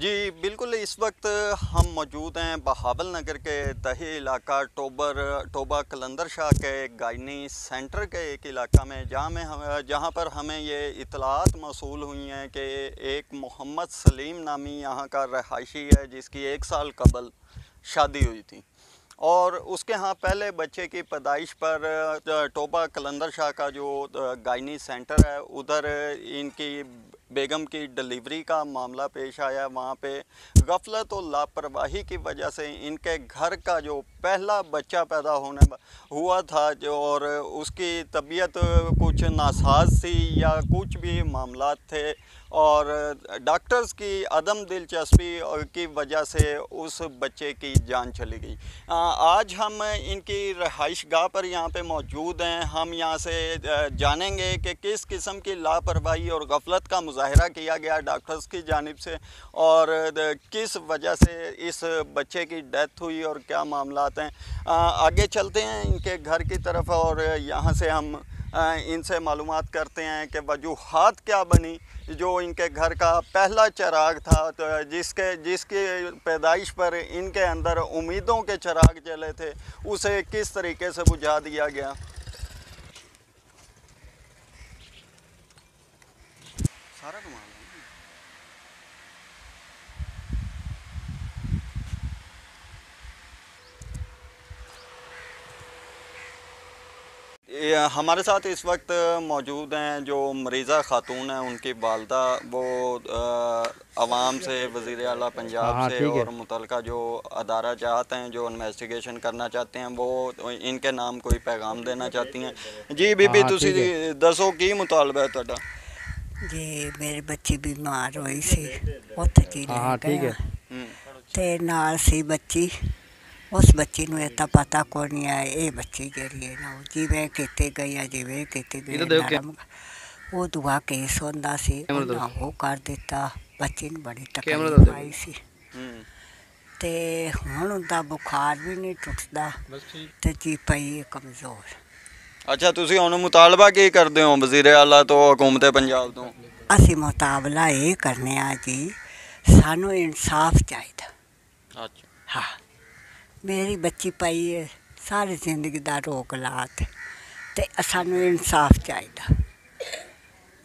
जी बिल्कुल इस वक्त हम मौजूद हैं बहावल नगर के दही इलाका टोबर टोबा कलंदर शाह के गायनी सेंटर के एक इलाका में जहाँ में हम जहाँ पर हमें ये इतलात मौसू हुई हैं कि एक मोहम्मद सलीम नामी यहाँ का रहायशी है जिसकी एक साल कबल शादी हुई थी और उसके यहाँ पहले बच्चे की पैदाइश पर टोबा कलंदर शाह का जो गायनी सेंटर है उधर इनकी बेगम की डिलीवरी का मामला पेश आया वहाँ पे गफलत और लापरवाही की वजह से इनके घर का जो पहला बच्चा पैदा होने हुआ था जो और उसकी तबीयत कुछ नासाज थी या कुछ भी मामला थे और डॉक्टर्स की अदम दिलचस्पी की वजह से उस बच्चे की जान चली गई आज हम इनकी रहाइश गाह पर यहाँ पे मौजूद हैं हम यहाँ से जानेंगे कि किस किस्म की लापरवाही और गफलत का मुजाहरा किया गया डॉक्टर्स की जानब से और किस वजह से इस बच्चे की डेथ हुई और क्या मामला हैं आगे चलते हैं इनके घर की तरफ और यहाँ से हम इनसे मालूम करते हैं कि वजूहत क्या बनी जो इनके घर का पहला चिराग था तो जिसके जिसकी पैदाइश पर इनके अंदर उम्मीदों के चिराग चले थे उसे किस तरीके से बुझा दिया गया सारा तो हमारे साथ इस वक्त मौजूद हैं जो मरीज़ा खातून हैं उनकी वालदा वो आवाम से वजीर अल पंजाब हाँ, से और मुतल जो अदारा चाहते हैं जो इन्वेस्टिगेशन करना चाहते हैं वो इनके नाम कोई पैगाम देना चाहती हैं जी हाँ, बीबी तुम दसो की मुतालबा है तो जी ਮੇਰੇ ਬੱਚੇ बीमार हुई सी उ ਕੀ ਉਸ ਬੱਚੀ ਨੂੰ ਇਹ ਤਾਂ ਪਤਾ ਕੋ ਨਹੀਂ ਹੈ ਇਹ ਬੱਚੀ ਜਿਹੜੀ ਹੈ ਨਾ ਉਹ ਜਿਵੇਂ ਕਿਤੇ ਗਈ ਆ ਜਿਵੇਂ ਕਿਤੇ ਗਈ ਉਹ ਦੁਆ ਕੇ ਸੌਂਦਾ ਸੀ ਉਹ ਕਰ ਦਿੱਤਾ ਬੱਚੇ ਨੂੰ ਬੜੀ ਤਕਲੀਫ ਆਈ ਸੀ ਤੇ ਹੁਣ ਉਹਦਾ ਬੁਖਾਰ ਵੀ ਨਹੀਂ ਟੁੱਟਦਾ ਤੇ ਜੀ ਪਈ ਕਮਜ਼ੋਰ ਅੱਛਾ ਤੁਸੀਂ ਹੁਣ ਮੁਤਾਲਬਾ ਕੀ ਕਰਦੇ ਹੋ ਵਜ਼ੀਰ ਆਲਾ ਤੋਂ ਹਕੂਮਤ ਪੰਜਾਬ ਤੋਂ ਅਸੀਂ ਮੁਤਾਬਲਾ ਇਹ ਕਰਨੇ ਆ ਜੀ ਸਾਨੂੰ ਇਨਸਾਫ ਚਾਹੀਦਾ ਅੱਛਾ ਹਾਂ मेरी बच्ची पाई है सारी जिंदगी का रोक लात तो सू इंसाफ चाहिए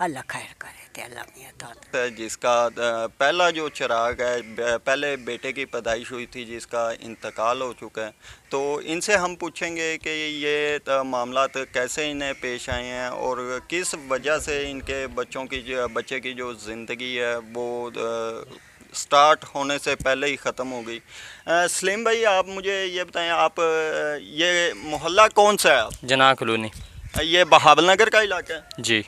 अल्लाह खैर करे तो अल्लाह मियाँ तो जिसका पहला जो चिराग है पहले बेटे की पैदाइश हुई थी जिसका इंतकाल हो चुका है तो इनसे हम पूछेंगे कि ये मामला कैसे इन्हें पेश आए हैं और किस वजह से इनके बच्चों की बच्चे की जो ज़िंदगी है वो स्टार्ट होने से पहले ही ख़त्म हो गई सलीम भाई आप मुझे ये बताएं आप ये मोहल्ला कौन सा है जना कलोनी ये बहावल नगर का इलाका है जी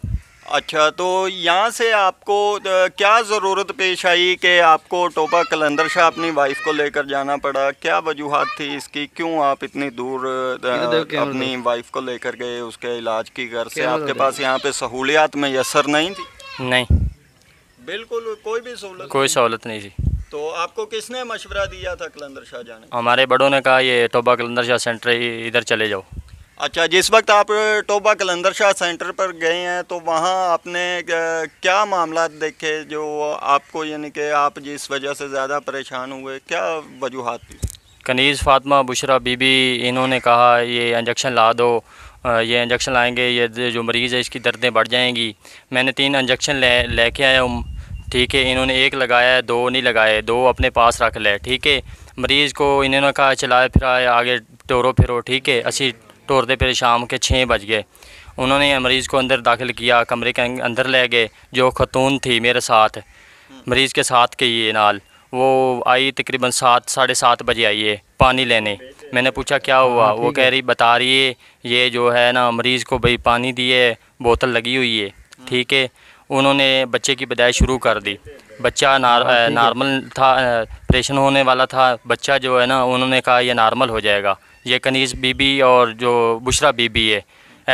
अच्छा तो यहाँ से आपको क्या ज़रूरत पेश आई कि आपको टोपा कलंदर शाह अपनी वाइफ को लेकर जाना पड़ा क्या वजूहत थी इसकी क्यों आप इतनी दूर तो अपनी वाइफ मतलब? को लेकर गए उसके इलाज की घर से आपके मतलब पास यहाँ पे सहूलियात मैसर नहीं थी नहीं बिल्कुल कोई भी सहूलत कोई सहूलत नहीं थी तो आपको किसने मशवरा दिया था कलंदर शाह जाने हमारे बड़ों ने कहा ये टोबा कलंदर शाह सेंटर ही इधर चले जाओ अच्छा जिस वक्त आप टोबा कलंदर शाह सेंटर पर गए हैं तो वहाँ आपने क्या मामला देखे जो आपको यानी कि आप जिस वजह से ज़्यादा परेशान हुए क्या वजूहत थी कनीज़ फातमा बुशरा बीबी इन्होंने कहा ये इंजेक्शन ला दो ये इंजेक्शन लाएंगे ये जो मरीज़ है इसकी दर्दें बढ़ जाएंगी मैंने तीन इंजेक्शन ले लेके आया हूँ ठीक है इन्होंने एक लगाया है दो नहीं लगाए दो अपने पास रख ले ठीक है मरीज़ को इन्होंने कहा चलाए फिराए आगे टोरो फिरो ठीक है असी टोरते फिर शाम के छः बज गए उन्होंने मरीज़ को अंदर दाखिल किया कमरे के अंदर ले गए जो खतून थी मेरे साथ मरीज़ के साथ के ये नाल वो आई तकरीबन सात साढ़े सात बजे आई है पानी लेने मैंने पूछा क्या हुआ हाँ, वो कह रही बता रही है ये जो है ना मरीज़ को भाई पानी दिए बोतल लगी हुई है हाँ। ठीक है उन्होंने बच्चे की बदाय शुरू कर दी बच्चा नार, हाँ, नॉर्मल था ऑपरेशन होने वाला था बच्चा जो है ना उन्होंने कहा यह नॉर्मल हो जाएगा ये कनीज़ बीबी और जो बुशरा बीबी है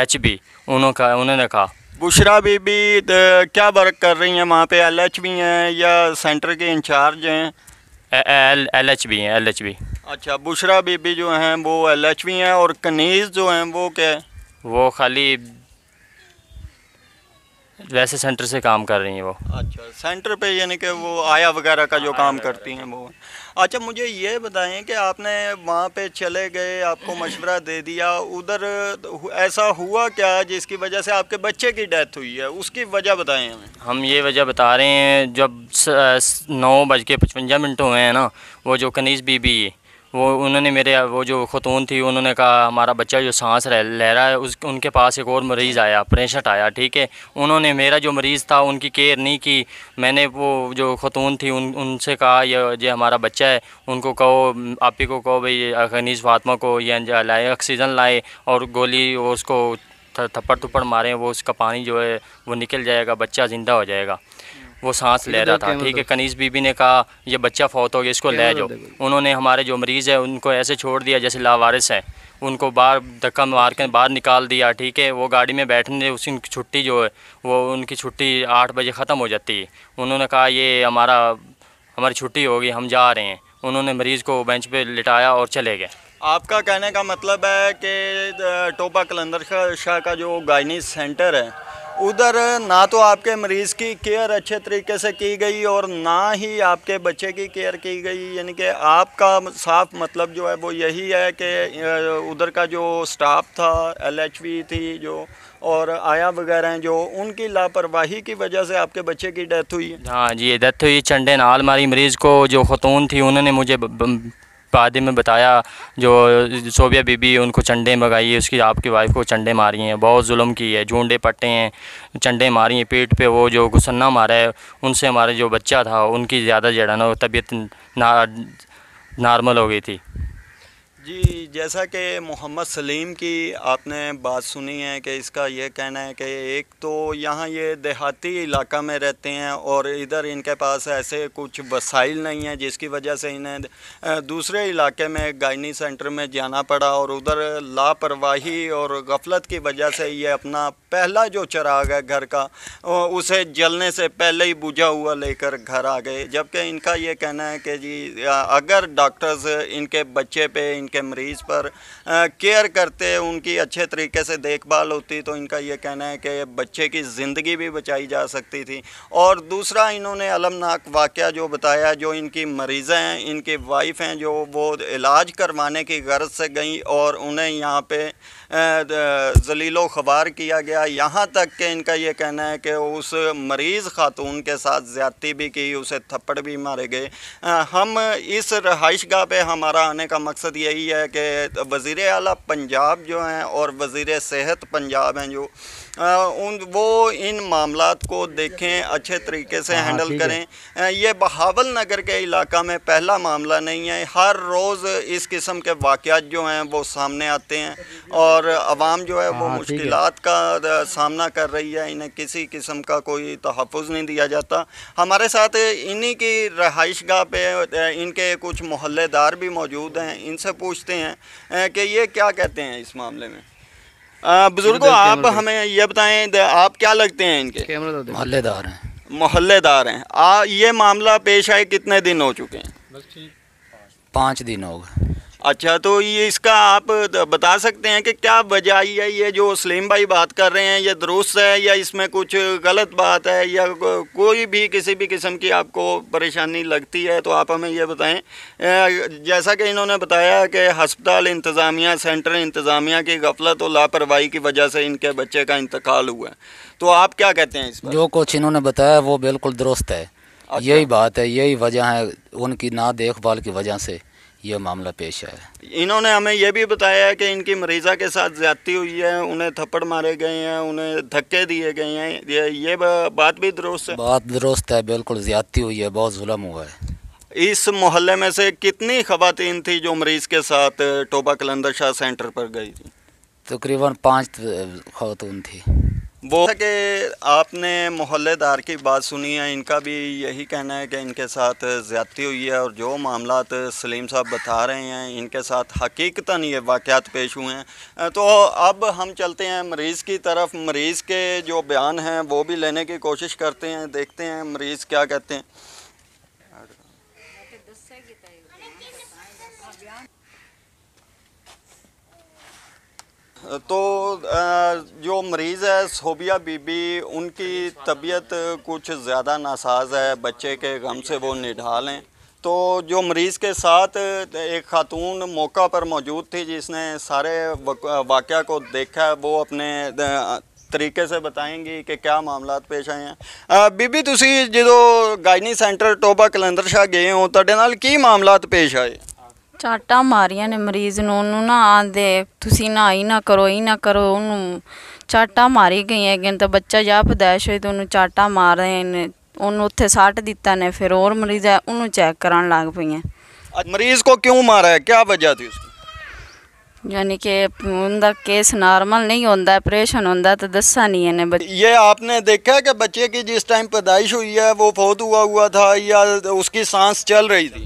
एच बी उन्होंने कहा उन्होंने कहा बुशरा बीबी क्या वर्क कर रही हैं वहाँ पे एल एच बी हैं या सेंटर के इंचार्ज हैं एल एल एच बी हैं एल एच बी अच्छा बुशरा बीबी जो हैं वो एल एच हैं और कनीज़ जो हैं वो क्या है वो खाली वैसे सेंटर से काम कर रही हैं वो अच्छा सेंटर पे यानी कि वो आया वगैरह का जो काम करती हैं वो अच्छा मुझे ये बताएं कि आपने वहाँ पे चले गए आपको मशवरा दे दिया उधर ऐसा हुआ क्या जिसकी वजह से आपके बच्चे की डेथ हुई है उसकी वजह बताएं हमें हम ये वजह बता रहे हैं जब नौ बज के पचवंजा मिनट हुए हैं ना वो जो कनीज़ बीबी वो उन्होंने मेरे वो जो खतून थी उन्होंने कहा हमारा बच्चा जो सांस रह ले रहा है उस उनके पास एक और मरीज़ आया प्रेशर आया ठीक है उन्होंने मेरा जो मरीज़ था उनकी केयर नहीं की मैंने वो जो खतून थी उन उनसे कहा ये जो हमारा बच्चा है उनको कहो आप ही को कहो भाई खनीज फातमा को ये लाए ऑक्सीजन लाए और गोली वो उसको थप्पड़ थप्पड़ मारें वो उसका पानी जो है वो निकल जाएगा बच्चा ज़िंदा हो जाएगा वो सांस ले रहा था ठीक है मतलब। कनीस बीबी ने कहा यह बच्चा फौत हो गया इसको ले जाओ उन्होंने हमारे जो मरीज़ है उनको ऐसे छोड़ दिया जैसे लावारिस है उनको बाहर धक्का मार के बाहर निकाल दिया ठीक है वो गाड़ी में बैठने उसी छुट्टी जो है वो उनकी छुट्टी आठ बजे ख़त्म हो जाती है उन्होंने कहा ये हमारा हमारी छुट्टी होगी हम जा रहे हैं उन्होंने मरीज़ को बेंच पे लिटाया और चले गए आपका कहने का मतलब है कि टोपा कलंदर शाह का जो गायनी सेंटर है उधर ना तो आपके मरीज़ की केयर अच्छे तरीके से की गई और ना ही आपके बच्चे की केयर की गई यानी कि आपका साफ मतलब जो है वो यही है कि उधर का जो स्टाफ था एलएचवी थी जो और आया वगैरह हैं जो उनकी लापरवाही की वजह से आपके बच्चे की डेथ हुई हाँ जी डेथ हुई चंडे नाल मारी मरीज़ को जो खतून थी उन्होंने मुझे ब, ब, बाद में बताया जो सोबिया बीबी उनको चंडे मंगाई है उसकी आपकी वाइफ को चंडे मारी हैं बहुत जुल्म की है झूंडे पट्टे हैं चंडे मारी हैं पेट पे वो जो घुसन्ना मारा है उनसे हमारे जो बच्चा था उनकी ज़्यादा जड़ा ना तबीयत ना नॉर्मल हो गई थी जी जैसा कि मोहम्मद सलीम की आपने बात सुनी है कि इसका ये कहना है कि एक तो यहाँ ये देहाती इलाका में रहते हैं और इधर इनके पास ऐसे कुछ वसाइल नहीं हैं जिसकी वजह से इन्हें दूसरे इलाके में गायनी सेंटर में जाना पड़ा और उधर लापरवाही और गफलत की वजह से ये अपना पहला जो चराग है घर का उसे जलने से पहले ही बुझा हुआ लेकर घर आ गए जबकि इनका ये कहना है कि जी अगर डॉक्टर्स इनके बच्चे पे इनके के मरीज़ पर केयर करते उनकी अच्छे तरीके से देखभाल होती तो इनका ये कहना है कि बच्चे की ज़िंदगी भी बचाई जा सकती थी और दूसरा इन्होंने अलमनाक वाक़ जो बताया जो इनकी मरीज़ हैं इनकी वाइफ हैं जो वो इलाज करवाने की गर्ज से गई और उन्हें यहाँ पे जलीलो खबार किया गया यहाँ तक कि इनका ये कहना है कि उस मरीज़ ख़ातून के साथ ज़्यादती भी की उसे थप्पड़ भी मारे गए हम इस रहाइश गाह पर हमारा आने का मकसद यही है कि वज़ी अली पंजाब जो हैं और वज़ी सेहत पंजाब हैं जो उन वो इन मामला को देखें अच्छे तरीके से हाँ, हाँ, हैंडल करें ये बहावल नगर के इलाका में पहला मामला नहीं है हर रोज़ इस किस्म के वाक़ जो हैं वो सामने आते हैं और आवाम जो है हाँ, वो मुश्किल का सामना कर रही है इन्हें किसी किस्म का कोई तहफ़ नहीं दिया जाता हमारे साथ इन्हीं की रहाइश गाह पे इनके कुछ मोहल्लेदार भी मौजूद हैं इनसे पूछते हैं कि ये क्या कहते हैं इस मामले में बुजुर्गो आप हमें ये बताएं आप क्या लगते हैं इनके तो मोहल्लेदार हैं मोहल्लेदार हैं आ ये मामला पेश आए कितने दिन हो चुके हैं पाँच दिन हो गए अच्छा तो ये इसका आप बता सकते हैं कि क्या वजह है ये जो सलीम भाई बात कर रहे हैं ये दुरुस्त है या इसमें कुछ गलत बात है या कोई भी किसी भी किस्म की आपको परेशानी लगती है तो आप हमें ये बताएं जैसा कि इन्होंने बताया कि हस्पताल इंतज़ामिया सेंटर इंतज़ामिया की गफलत और लापरवाही की वजह से इनके बच्चे का इंतकाल हुआ है तो आप क्या कहते हैं इस जो कुछ इन्होंने बताया वो बिल्कुल दुरुस्त है अच्छा। यही बात है यही वजह है उनकी ना देखभाल की वजह से ये मामला पेश आया इन्होंने हमें यह भी बताया कि इनकी मरीज़ा के साथ ज़्यादती हुई है उन्हें थप्पड़ मारे गए हैं उन्हें धक्के दिए गए हैं ये, ये बात भी दुरुस्त है बात दुरुस्त है बिल्कुल ज़्यादती हुई है बहुत जुलम हुआ है इस मोहल्ले में से कितनी खवतिन थी जो मरीज़ के साथ टोबा कलंदर शाह सेंटर पर गई थी तकरीबन पाँच खातून थी वो कि आपने मोहल्लेदार की बात सुनी है इनका भी यही कहना है कि इनके साथ ज़्यादती हुई है और जो मामला सलीम साहब बता रहे हैं इनके साथ हकीकता ये वाक़ात पेश हुए हैं तो अब हम चलते हैं मरीज़ की तरफ मरीज़ के जो बयान हैं वो भी लेने की कोशिश करते हैं देखते हैं मरीज़ क्या कहते हैं तो जो मरीज़ है सोबिया बीबी उनकी तबीयत कुछ ज़्यादा नासाज है बच्चे के गम से वो निढाल हैं तो जो मरीज़ के साथ एक खातून मौका पर मौजूद थी जिसने सारे वाक़ को देखा वो अपने तरीके से बताएंगी कि क्या मामला पेश आए हैं बीबी तुम जो गायनी सेंटर टोबा कलंदर शाह गए हो तो मामला पेश आए चाटा मारिया ने मरीज ਨੂੰ ਉਹਨੂੰ ਨਾ ਆਂਦੇ ਤੁਸੀਂ ਨਾ ਹੀ ਨਾ ਕਰੋ ਹੀ ਨਾ ਕਰੋ ਉਹਨੂੰ ਚਾਟਾਂ ਮਾਰੀ ਗਈਆਂ ਕਿ ਤਾਂ ਬੱਚਾ ਜਾਂ ਪਦਾਇਸ਼ ਹੋਈ ਤਾਂ ਉਹਨੂੰ ਚਾਟਾਂ ਮਾਰ ਰਹੇ ਨੇ ਉਹਨੂੰ ਉੱਥੇ ਸੱਟ ਦਿੱਤਾ ਨੇ ਫਿਰ ਹੋਰ ਮਰੀਜ਼ ਹੈ ਉਹਨੂੰ ਚੈੱਕ ਕਰਨ मरीज को क्यों मारा है क्या वजह थी यानी कि उनका केस नॉर्मल नहीं होता ऑपरेशन होता तो दसा नहीं है ये आपने देखा है कि बच्चे की जिस टाइम पैदाइश हुई है वो फौत हुआ हुआ था या उसकी सांस चल रही थी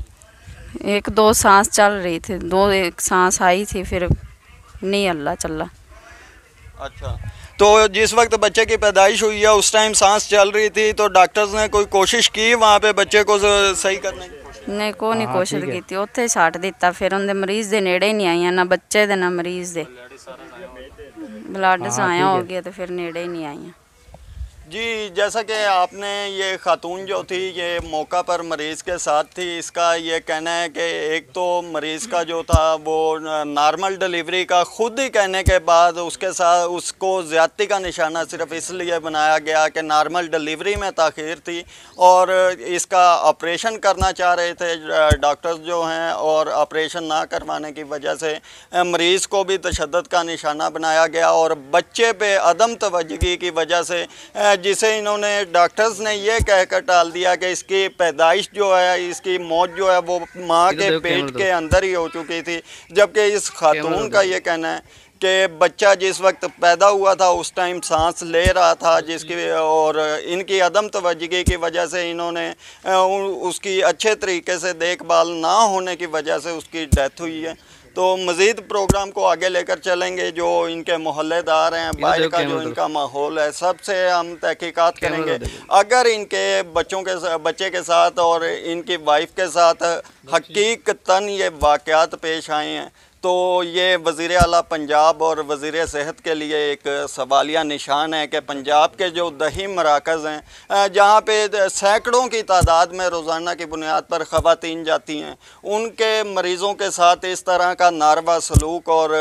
एक दो सांस चल रही थी दो एक सांस आई थी फिर नहीं अल्लाह चला अच्छा तो जिस वक्त बच्चे की पैदाइश हुई है उस टाइम सांस चल रही थी तो डॉक्टर्स ने कोई कोशिश की वहाँ पे बच्चे को सही करने नहीं कोई नहीं हाँ, कोशिश की उत्थे छाट दिता फिर उनके मरीज के नेड़े नहीं आईया ना बच्चे दे ना मरीज दे ब्लड हाँ, साया हो गया तो फिर नेड़े नहीं आईया जी जैसा कि आपने ये खातून जो थी ये मौका पर मरीज़ के साथ थी इसका ये कहना है कि एक तो मरीज़ का जो था वो नॉर्मल डिलीवरी का ख़ुद ही कहने के बाद उसके साथ उसको ज़्यादती का निशाना सिर्फ इसलिए बनाया गया कि नॉर्मल डिलीवरी में तखीर थी और इसका ऑपरेशन करना चाह रहे थे डॉक्टर्स जो हैं और ऑपरेशन ना करवाने की वजह से मरीज़ को भी तशद का निशाना बनाया गया और बच्चे पे अदम तवजगी की वजह से जिसे इन्होंने डॉक्टर्स ने कह कहकर टाल दिया कि इसकी पैदाइश जो है इसकी मौत जो है वो माँ तो के पेट तो के अंदर ही हो चुकी थी जबकि इस खातून तो का ये कहना है कि बच्चा जिस वक्त पैदा हुआ था उस टाइम सांस ले रहा था जिसकी और इनकी अदम तवजगी की वजह से इन्होंने उसकी अच्छे तरीके से देखभाल ना होने की वजह से उसकी डेथ हुई है तो मज़ीद प्रोग्राम को आगे लेकर चलेंगे जो इनके मोहल्लेदार हैं बाहर का जो इनका माहौल है सबसे हम तहकीकत करेंगे अगर इनके बच्चों के बच्चे के साथ और इनकी वाइफ के साथ हकीकता ये वाक़ पेश आए हैं तो ये वज़ी अला पंजाब और वज़ी सेहत के लिए एक सवालिया निशान है कि पंजाब के जो दही मराकज़ हैं जहाँ पे सैकड़ों की तादाद में रोज़ाना की बुनियाद पर ख़वान जाती हैं उनके मरीज़ों के साथ इस तरह का नारवा सलूक और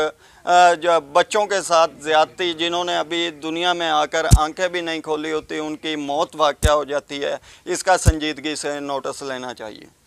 जो बच्चों के साथ ज़्यादती जिन्होंने अभी दुनिया में आकर आंखें भी नहीं खोली होती उनकी मौत वाक़ हो जाती है इसका संजीदगी से नोटिस लेना चाहिए